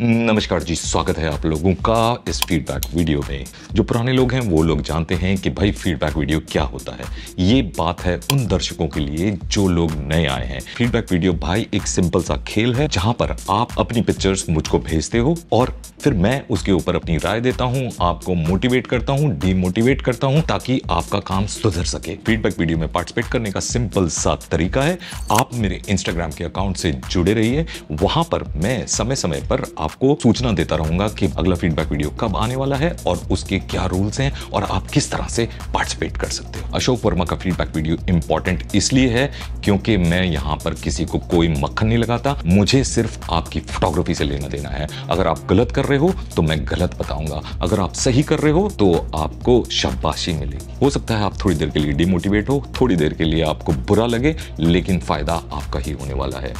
नमस्कार जी स्वागत है आप लोगों का इस फीडबैक वीडियो में जो पुराने लोग हैं वो लोग जानते हैं कि भाई फीडबैक वीडियो क्या होता है ये बात है उन दर्शकों के लिए जो लोग नए आए हैं फीडबैक वीडियो भाई एक सिंपल सा खेल है जहां पर आप अपनी पिक्चर्स मुझको भेजते हो और फिर मैं उसके ऊपर अपनी राय देता हूँ आपको मोटिवेट करता हूँ डीमोटिवेट करता हूँ ताकि आपका काम सुधर सके फीडबैक वीडियो में पार्टिसिपेट करने का सिंपल सा तरीका है आप मेरे इंस्टाग्राम के अकाउंट से जुड़े रहिए वहां पर मैं समय समय पर आपको सूचना देता रहूंगा कि अगला फीडबैक वीडियो कब आने वाला है और उसके क्या रूल्स हैं और आप किस तरह से पार्टिसिपेट कर सकते हो अशोक वर्मा का फीडबैक वीडियो इंपॉर्टेंट इसलिए है क्योंकि मैं यहां पर किसी को कोई मक्खन नहीं लगाता मुझे सिर्फ आपकी फोटोग्राफी से लेना देना है अगर आप गलत कर रहे हो तो मैं गलत बताऊंगा अगर आप सही कर रहे हो तो आपको शाबाशी मिले हो सकता है आप थोड़ी देर के लिए डिमोटिवेट हो थोड़ी देर के लिए आपको बुरा लगे लेकिन फायदा आपका ही होने वाला है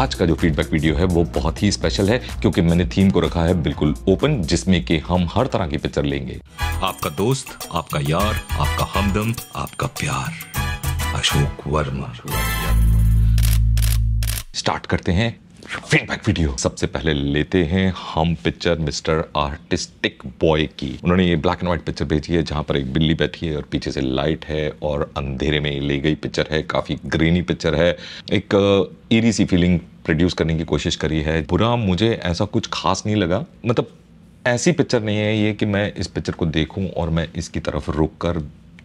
आज का जो फीडबैक वीडियो है वो बहुत ही स्पेशल है क्योंकि मैंने थीम को रखा है बिल्कुल ओपन जिसमें कि हम हर तरह की पिक्चर लेंगे आपका दोस्त आपका यार आपका हमदम आपका प्यार अशोक वर्मा स्टार्ट करते हैं फीडबैक वीडियो सबसे पहले लेते हैं हम पिक्चर मिस्टर आर्टिस्टिक बॉय की उन्होंने ये ब्लैक एंड व्हाइट पिक्चर भेजी है जहां पर एक बिल्ली बैठी है और पीछे से लाइट है और अंधेरे में ले गई पिक्चर है काफी ग्रीनी पिक्चर है एक ईरी सी फीलिंग प्रोड्यूस करने की कोशिश करी है बुरा मुझे ऐसा कुछ खास नहीं लगा मतलब ऐसी पिक्चर नहीं है ये कि मैं इस पिक्चर को देखूं और मैं इसकी तरफ रुक कर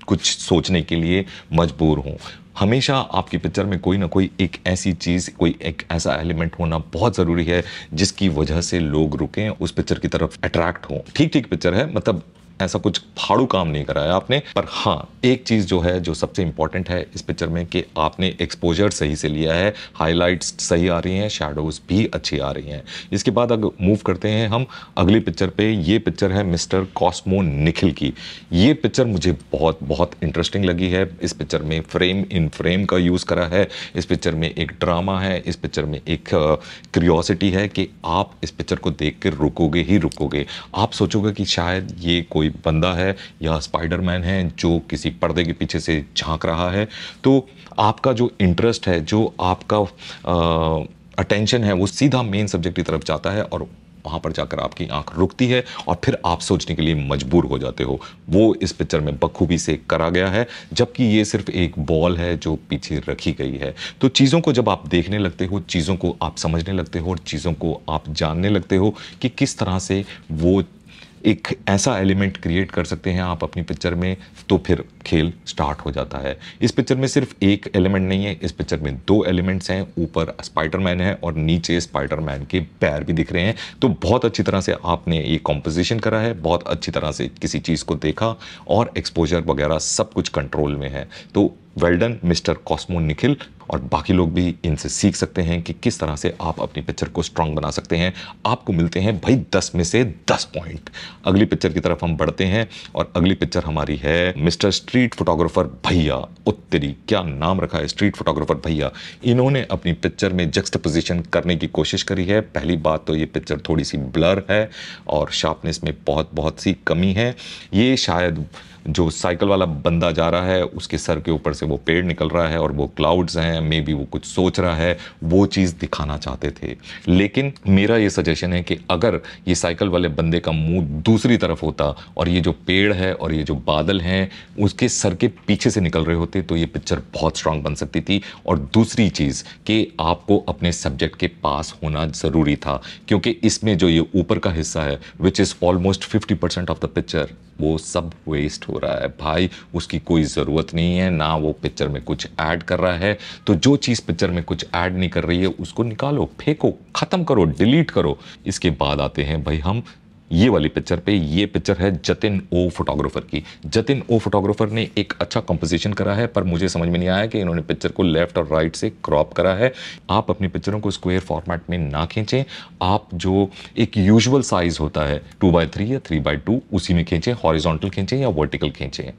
कुछ सोचने के लिए मजबूर हों हमेशा आपकी पिक्चर में कोई ना कोई एक ऐसी चीज़ कोई एक ऐसा एलिमेंट होना बहुत ज़रूरी है जिसकी वजह से लोग रुकें उस पिक्चर की तरफ अट्रैक्ट हों ठीक ठीक पिक्चर है मतलब ऐसा कुछ फाड़ू काम नहीं कराया आपने पर हाँ एक चीज़ जो है जो सबसे इंपॉर्टेंट है इस पिक्चर में कि आपने एक्सपोजर सही से लिया है हाईलाइट्स सही आ रही हैं शेडोज भी अच्छी आ रही हैं इसके बाद अगर मूव करते हैं हम अगली पिक्चर पे ये पिक्चर है मिस्टर कॉस्मो निखिल की ये पिक्चर मुझे बहुत बहुत इंटरेस्टिंग लगी है इस पिक्चर में फ्रेम इन फ्रेम का यूज़ करा है इस पिक्चर में एक ड्रामा है इस पिक्चर में एक क्यूरियोसिटी है कि आप इस पिक्चर को देख कर रुकोगे ही रुकोगे आप सोचोगे कि शायद ये कोई कोई बंदा है या स्पाइडरमैन है जो किसी पर्दे के पीछे से झांक रहा है तो आपका जो इंटरेस्ट है जो आपका अटेंशन है वो सीधा मेन सब्जेक्ट की तरफ जाता है और वहाँ पर जाकर आपकी आंख रुकती है और फिर आप सोचने के लिए मजबूर हो जाते हो वो इस पिक्चर में बखूबी से करा गया है जबकि ये सिर्फ एक बॉल है जो पीछे रखी गई है तो चीज़ों को जब आप देखने लगते हो चीज़ों को आप समझने लगते हो और चीज़ों को आप जानने लगते हो कि किस तरह से वो एक ऐसा एलिमेंट क्रिएट कर सकते हैं आप अपनी पिक्चर में तो फिर खेल स्टार्ट हो जाता है इस पिक्चर में सिर्फ एक एलिमेंट नहीं है इस पिक्चर में दो एलिमेंट्स हैं ऊपर स्पाइडरमैन है और नीचे स्पाइडरमैन के पैर भी दिख रहे हैं तो बहुत अच्छी तरह से आपने ये कॉम्पोजिशन करा है बहुत अच्छी तरह से किसी चीज़ को देखा और एक्सपोजर वगैरह सब कुछ कंट्रोल में है तो well done mister Cosmo Nikhil और बाकी लोग भी इनसे सीख सकते हैं कि किस तरह से आप अपनी पिक्चर को स्ट्रांग बना सकते हैं आपको मिलते हैं भाई दस में से दस पॉइंट अगली पिक्चर की तरफ हम बढ़ते हैं और अगली पिक्चर हमारी है मिस्टर स्ट्रीट फोटोग्राफर भैया उत्तरी क्या नाम रखा है स्ट्रीट फोटोग्राफर भैया इन्होंने अपनी पिक्चर में पोजिशन करने की कोशिश करी है पहली बात तो ये पिक्चर थोड़ी सी ब्लर है और शार्पनेस में बहुत बहुत सी कमी है ये शायद जो साइकिल वाला बंदा जा रहा है उसके सर के ऊपर से वो पेड़ निकल रहा है और वो क्लाउड्स हैं मे बी वो कुछ सोच रहा है वो चीज़ दिखाना चाहते थे लेकिन मेरा ये सजेशन है कि अगर ये साइकिल वाले बंदे का मुंह दूसरी तरफ होता और ये जो पेड़ है और ये जो बादल हैं उसके सर के पीछे से निकल रहे होते तो ये पिक्चर बहुत स्ट्रांग बन सकती थी और दूसरी चीज़ कि आपको अपने सब्जेक्ट के पास होना ज़रूरी था क्योंकि इसमें जो ये ऊपर का हिस्सा है which is almost fifty percent of the picture वो सब वेस्ट हो रहा है भाई उसकी कोई ज़रूरत नहीं है ना वो पिक्चर में कुछ ऐड कर रहा है तो जो चीज़ पिक्चर में कुछ ऐड नहीं कर रही है उसको निकालो फेंको ख़त्म करो डिलीट करो इसके बाद आते हैं भाई हम ये वाली पिक्चर पे ये पिक्चर है जतिन ओ फोटोग्राफर की जतिन ओ फोटोग्राफर ने एक अच्छा कंपोजिशन करा है पर मुझे समझ में नहीं आया कि इन्होंने पिक्चर को लेफ्ट और राइट से क्रॉप करा है आप अपनी पिक्चरों को स्क्वायर फॉर्मेट में ना खींचें आप जो एक यूजुअल साइज होता है टू बाय थ्री या थ्री बाई टू उसी में खींचें हॉरिजॉन्टल खींचें या वर्टिकल खींचें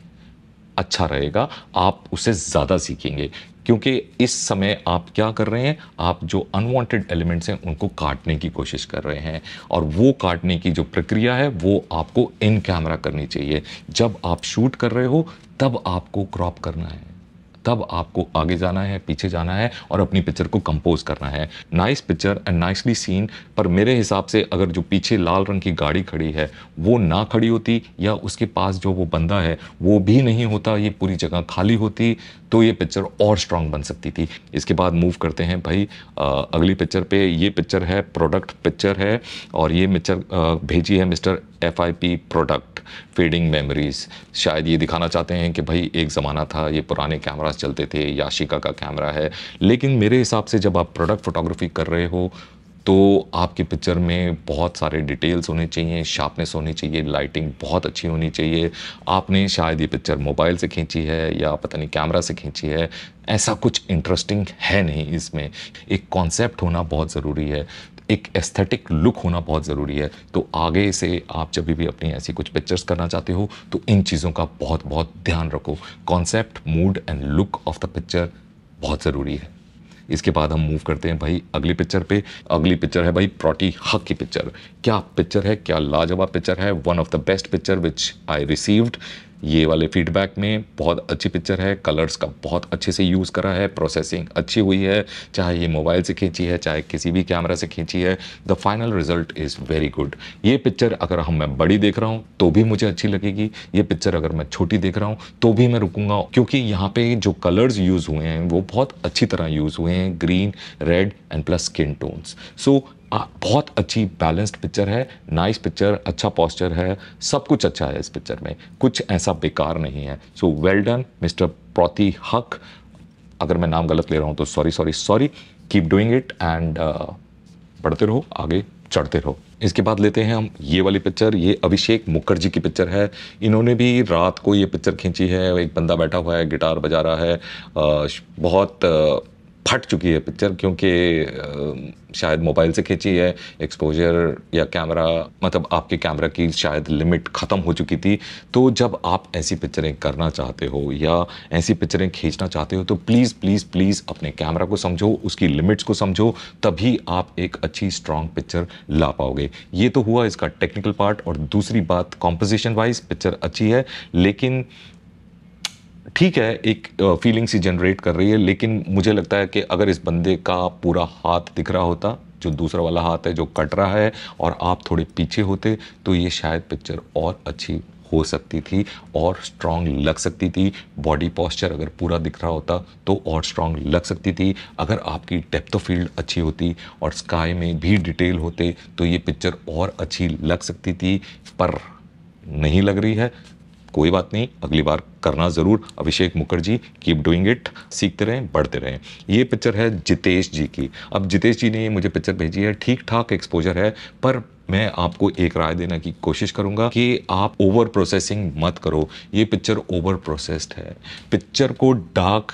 अच्छा रहेगा आप उसे ज़्यादा सीखेंगे क्योंकि इस समय आप क्या कर रहे हैं आप जो अनवांटेड एलिमेंट्स हैं उनको काटने की कोशिश कर रहे हैं और वो काटने की जो प्रक्रिया है वो आपको इन कैमरा करनी चाहिए जब आप शूट कर रहे हो तब आपको क्रॉप करना है तब आपको आगे जाना है पीछे जाना है और अपनी पिक्चर को कंपोज करना है nice picture and nicely scene पर मेरे हिसाब से अगर जो पीछे लाल रंग की गाड़ी खड़ी है वो ना खड़ी होती या उसके पास जो वो बंदा है वो भी नहीं होता ये पूरी जगह खाली होती तो ये पिक्चर और स्ट्रांग बन सकती थी इसके बाद मूव करते हैं भाई आ, अगली पिक्चर पे ये पिक्चर है प्रोडक्ट पिक्चर है और ये पिक्चर भेजी है mister F I P product fading memories शायद ये दिखाना चाहते हैं कि भाई एक ज़माना था ये पुराने कैमराज चलते थे याशिका का कैमरा है लेकिन मेरे हिसाब से जब आप प्रोडक्ट फोटोग्राफी कर रहे हो तो आपके पिक्चर में बहुत सारे डिटेल्स होने चाहिए शार्पनेस होनी चाहिए लाइटिंग बहुत अच्छी होनी चाहिए आपने शायद ये पिक्चर मोबाइल से खींची है या पता नहीं कैमरा से खींची है ऐसा कुछ इंटरेस्टिंग है नहीं इसमें एक कॉन्सेप्ट होना बहुत ज़रूरी है एक एस्थेटिक लुक होना बहुत ज़रूरी है तो आगे से आप जब भी अपनी ऐसी कुछ पिक्चर्स करना चाहते हो तो इन चीज़ों का बहुत बहुत ध्यान रखो concept mood and look of the picture बहुत ज़रूरी है इसके बाद हम मूव करते हैं भाई अगली पिक्चर पे अगली पिक्चर है भाई प्रोटी हक की पिक्चर क्या पिक्चर है क्या लाजवाब पिक्चर है one of the best picture which I received ये वाले फीडबैक में बहुत अच्छी पिक्चर है कलर्स का बहुत अच्छे से यूज़ करा है प्रोसेसिंग अच्छी हुई है चाहे ये मोबाइल से खींची है चाहे किसी भी कैमरा से खींची है the final result is very good ये पिक्चर अगर हम मैं बड़ी देख रहा हूँ तो भी मुझे अच्छी लगेगी ये पिक्चर अगर मैं छोटी देख रहा हूँ तो भी मैं रुकूंगा क्योंकि यहाँ पे जो कलर्स यूज़ हुए हैं वो बहुत अच्छी तरह यूज़ हुए हैं green red and plus skin tones so बहुत अच्छी बैलेंस्ड पिक्चर है नाइस पिक्चर अच्छा पॉस्चर है सब कुछ अच्छा है इस पिक्चर में कुछ ऐसा बेकार नहीं है so well done mister Proti Haq अगर मैं नाम गलत ले रहा हूँ तो sorry sorry sorry keep doing it and बढ़ते रहो आगे चढ़ते रहो इसके बाद लेते हैं हम ये वाली पिक्चर ये अभिषेक मुखर्जी की पिक्चर है इन्होंने भी रात को ये पिक्चर खींची है एक बंदा बैठा हुआ है गिटार बजा रहा है आ, बहुत आ, फट चुकी है पिक्चर क्योंकि शायद मोबाइल से खींची है एक्सपोजर या कैमरा मतलब आपके कैमरा की शायद लिमिट ख़त्म हो चुकी थी तो जब आप ऐसी पिक्चरें करना चाहते हो या ऐसी पिक्चरें खींचना चाहते हो तो प्लीज़ प्लीज़ प्लीज़ अपने कैमरा को समझो उसकी लिमिट्स को समझो तभी आप एक अच्छी स्ट्रॉन्ग पिक्चर ला पाओगे ये तो हुआ इसका टेक्निकल पार्ट और दूसरी बात कॉम्पोजिशन वाइज पिक्चर अच्छी है लेकिन ठीक है एक फीलिंग सी जनरेट कर रही है लेकिन मुझे लगता है कि अगर इस बंदे का पूरा हाथ दिख रहा होता जो दूसरा वाला हाथ है जो कट रहा है और आप थोड़े पीछे होते तो ये शायद पिक्चर और अच्छी हो सकती थी और स्ट्रांग लग सकती थी बॉडी पॉस्चर अगर पूरा दिख रहा होता तो और स्ट्रांग लग सकती थी अगर आपकी डेप्थ ऑफ फील्ड अच्छी होती और स्काई में भी डिटेल होते तो ये पिक्चर और अच्छी लग सकती थी पर नहीं लग रही है कोई बात नहीं अगली बार करना ज़रूर Abhishek Mukherjee keep doing it सीखते रहें बढ़ते रहें ये पिक्चर है जितेश जी की अब जितेश जी ने ये मुझे पिक्चर भेजी है ठीक ठाक एक्सपोजर है पर मैं आपको एक राय देने की कोशिश करूंगा कि आप ओवर प्रोसेसिंग मत करो ये पिक्चर ओवर प्रोसेस्ड है पिक्चर को डार्क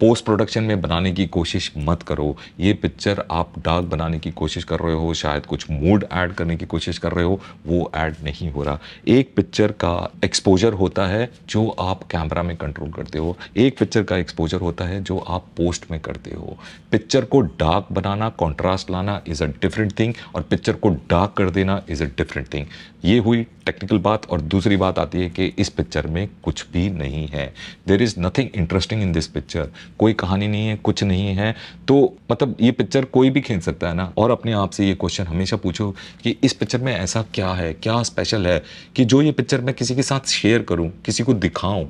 पोस्ट प्रोडक्शन में बनाने की कोशिश मत करो ये पिक्चर आप डार्क बनाने की कोशिश कर रहे हो शायद कुछ मूड ऐड करने की कोशिश कर रहे हो वो ऐड नहीं हो रहा एक पिक्चर का एक्सपोजर होता है जो आप कैमरा में कंट्रोल करते हो एक पिक्चर का एक्सपोजर होता है जो आप पोस्ट में करते हो पिक्चर को डार्क बनाना कॉन्ट्रास्ट लाना इज़ अ डिफरेंट थिंग और पिक्चर को डार्क कर देना इज़ अ डिफरेंट थिंग ये हुई टेक्निकल बात और दूसरी बात आती है कि इस पिक्चर में कुछ भी नहीं है there is nothing interesting in this picture कोई कहानी नहीं है कुछ नहीं है तो मतलब ये पिक्चर कोई भी खींच सकता है ना और अपने आप से ये क्वेश्चन हमेशा पूछो कि इस पिक्चर में ऐसा क्या है क्या स्पेशल है कि जो ये पिक्चर मैं किसी के साथ शेयर करूँ किसी को दिखाऊँ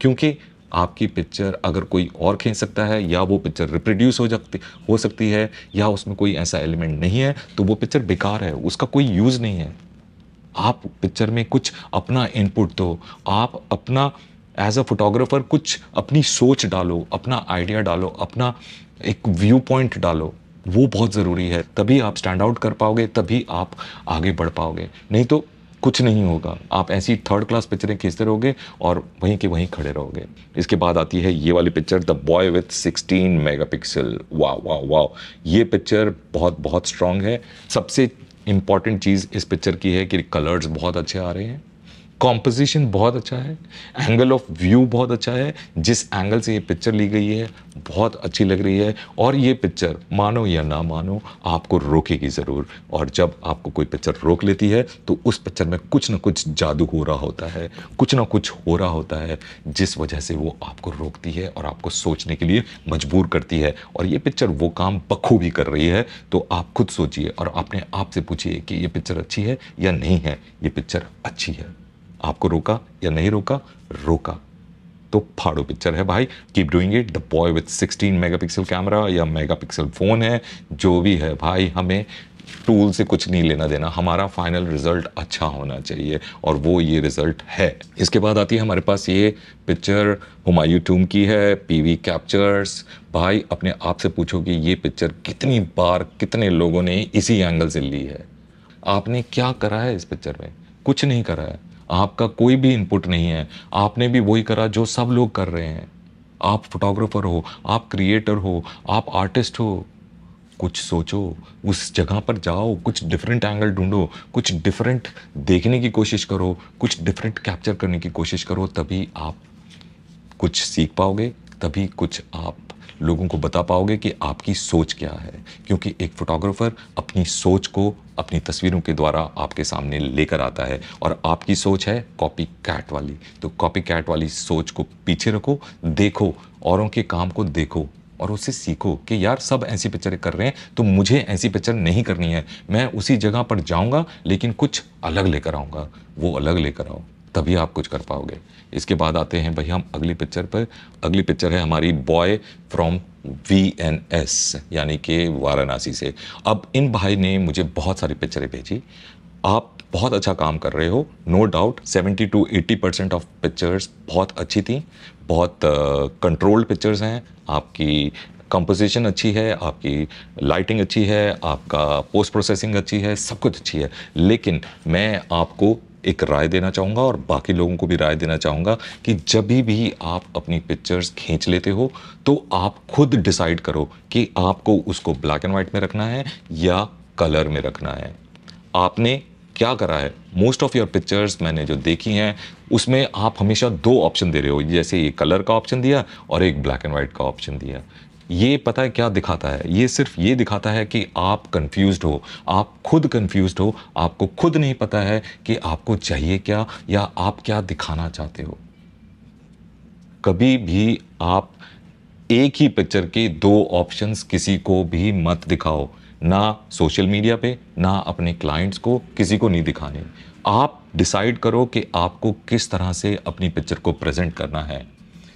क्योंकि आपकी पिक्चर अगर कोई और खींच सकता है या वो पिक्चर रिप्रोड्यूस हो सकती हो सकती है या उसमें कोई ऐसा एलिमेंट नहीं है तो वो पिक्चर बेकार है उसका कोई यूज़ नहीं है आप पिक्चर में कुछ अपना इनपुट दो आप अपना एज अ फोटोग्राफर कुछ अपनी सोच डालो अपना आइडिया डालो अपना एक व्यू पॉइंट डालो वो बहुत ज़रूरी है तभी आप स्टैंड आउट कर पाओगे तभी आप आगे बढ़ पाओगे नहीं तो कुछ नहीं होगा आप ऐसी थर्ड क्लास पिक्चरें खींचते रहोगे और वहीं के वहीं खड़े रहोगे इसके बाद आती है ये वाली picture the boy with 16 megapixel वाह वाह वाह ये पिक्चर बहुत बहुत स्ट्रांग है सबसे इम्पॉर्टेंट चीज़ इस पिक्चर की है कि कलर्स बहुत अच्छे आ रहे हैं कॉम्पोजिशन बहुत अच्छा है एंगल ऑफ व्यू बहुत अच्छा है जिस एंगल से ये पिक्चर ली गई है बहुत अच्छी लग रही है और ये पिक्चर मानो या ना मानो आपको रोकेगी ज़रूर और जब आपको कोई पिक्चर रोक लेती है तो उस पिक्चर में कुछ ना कुछ जादू हो रहा होता है कुछ ना कुछ हो रहा होता है जिस वजह से वो आपको रोकती है और आपको सोचने के लिए मजबूर करती है और ये पिक्चर वो काम बखूबी कर रही है तो आप खुद सोचिए और अपने आप से पूछिए कि ये पिक्चर अच्छी है या नहीं है ये पिक्चर अच्छी है आपको रोका या नहीं रोका रोका तो फाड़ो पिक्चर है भाई keep doing it the boy with 16 megapixel camera या मेगापिक्सल फ़ोन है जो भी है भाई हमें टूल से कुछ नहीं लेना देना हमारा फाइनल रिजल्ट अच्छा होना चाहिए और वो ये रिजल्ट है इसके बाद आती है हमारे पास ये पिक्चर हुमायूं टूम की है पीवी कैप्चर्स भाई अपने आप से पूछो कि ये पिक्चर कितनी बार कितने लोगों ने इसी एंगल से ली है आपने क्या करा है इस पिक्चर में कुछ नहीं करा है आपका कोई भी इनपुट नहीं है आपने भी वही करा जो सब लोग कर रहे हैं आप फोटोग्राफर हो आप क्रिएटर हो आप आर्टिस्ट हो कुछ सोचो उस जगह पर जाओ कुछ डिफरेंट एंगल ढूंढो कुछ डिफरेंट देखने की कोशिश करो कुछ डिफरेंट कैप्चर करने की कोशिश करो तभी आप कुछ सीख पाओगे तभी कुछ आप लोगों को बता पाओगे कि आपकी सोच क्या है क्योंकि एक फोटोग्राफर अपनी सोच को अपनी तस्वीरों के द्वारा आपके सामने लेकर आता है और आपकी सोच है कॉपी कैट वाली तो कॉपी कैट वाली सोच को पीछे रखो देखो औरों के काम को देखो और उसे सीखो कि यार सब ऐसी पिक्चर कर रहे हैं तो मुझे ऐसी पिक्चर नहीं करनी है मैं उसी जगह पर जाऊंगा लेकिन कुछ अलग लेकर आऊँगा वो अलग लेकर आओ तभी आप कुछ कर पाओगे इसके बाद आते हैं भाई हम अगली पिक्चर पर अगली पिक्चर है हमारी boy from V N S यानी कि वाराणसी से अब इन भाई ने मुझे बहुत सारी पिक्चरें भेजी आप बहुत अच्छा काम कर रहे हो no doubt 70 to 80 percent of pictures बहुत अच्छी थी बहुत कंट्रोल्ड uh, पिक्चर्स हैं आपकी कंपोजिशन अच्छी है आपकी लाइटिंग अच्छी है आपका पोस्ट प्रोसेसिंग अच्छी है सब कुछ अच्छी है लेकिन मैं आपको एक राय देना चाहूँगा और बाकी लोगों को भी राय देना चाहूँगा कि जब भी आप अपनी पिक्चर्स खींच लेते हो तो आप खुद डिसाइड करो कि आपको उसको ब्लैक एंड वाइट में रखना है या कलर में रखना है आपने क्या करा है मोस्ट ऑफ़ योर पिक्चर्स मैंने जो देखी हैं उसमें आप हमेशा दो ऑप्शन दे रहे हो जैसे ये कलर का ऑप्शन दिया और एक ब्लैक एंड वाइट का ऑप्शन दिया ये पता है क्या दिखाता है ये सिर्फ ये दिखाता है कि आप कंफ्यूज हो आप खुद कंफ्यूज हो आपको खुद नहीं पता है कि आपको चाहिए क्या या आप क्या दिखाना चाहते हो कभी भी आप एक ही पिक्चर के दो ऑप्शंस किसी को भी मत दिखाओ ना सोशल मीडिया पे ना अपने क्लाइंट्स को किसी को नहीं दिखाने आप डिसाइड करो कि आपको किस तरह से अपनी पिक्चर को प्रेजेंट करना है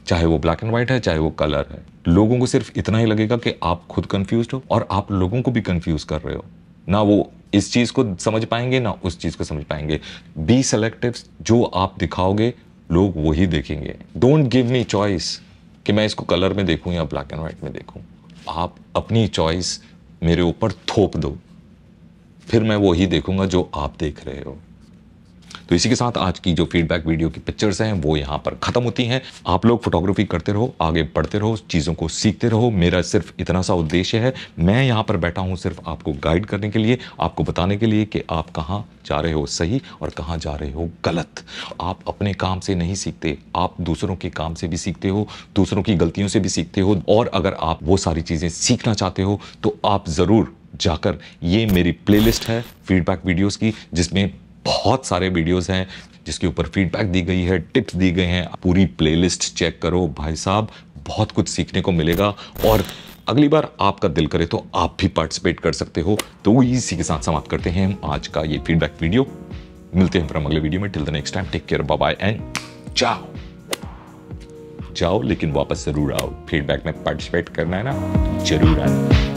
चाहे वो ब्लैक एंड व्हाइट है चाहे वो कलर है लोगों को सिर्फ इतना ही लगेगा कि आप खुद कंफ्यूज हो और आप लोगों को भी कंफ्यूज कर रहे हो ना वो इस चीज़ को समझ पाएंगे ना उस चीज़ को समझ पाएंगे बी सेलेक्टिव जो आप दिखाओगे लोग वही देखेंगे डोंट गिव मी चॉइस कि मैं इसको कलर में देखूं या ब्लैक एंड वाइट में देखूं आप अपनी चॉइस मेरे ऊपर थोप दो फिर मैं वही देखूंगा जो आप देख रहे हो तो इसी के साथ आज की जो फीडबैक वीडियो की पिक्चर्स हैं वो यहाँ पर ख़त्म होती हैं आप लोग फोटोग्राफी करते रहो आगे बढ़ते रहो चीज़ों को सीखते रहो मेरा सिर्फ इतना सा उद्देश्य है मैं यहाँ पर बैठा हूँ सिर्फ आपको गाइड करने के लिए आपको बताने के लिए कि आप कहाँ जा रहे हो सही और कहाँ जा रहे हो गलत आप अपने काम से नहीं सीखते आप दूसरों के काम से भी सीखते हो दूसरों की गलतियों से भी सीखते हो और अगर आप वो सारी चीज़ें सीखना चाहते हो तो आप ज़रूर जाकर ये मेरी प्लेलिस्ट है फीडबैक वीडियोस की जिसमें बहुत सारे वीडियोस हैं जिसके ऊपर फीडबैक दी गई है टिप्स दी गए हैं पूरी प्लेलिस्ट चेक करो भाई साहब बहुत कुछ सीखने को मिलेगा और अगली बार आपका दिल करे तो आप भी पार्टिसिपेट कर सकते हो तो इसी के साथ समाप्त करते हैं आज का ये फीडबैक वीडियो मिलते हैं फिर हम अगले वीडियो में till the next time take care bye and जाओ जाओ लेकिन वापस जरूर आओ फीडबैक में पार्टिसिपेट करना है ना जरूर आना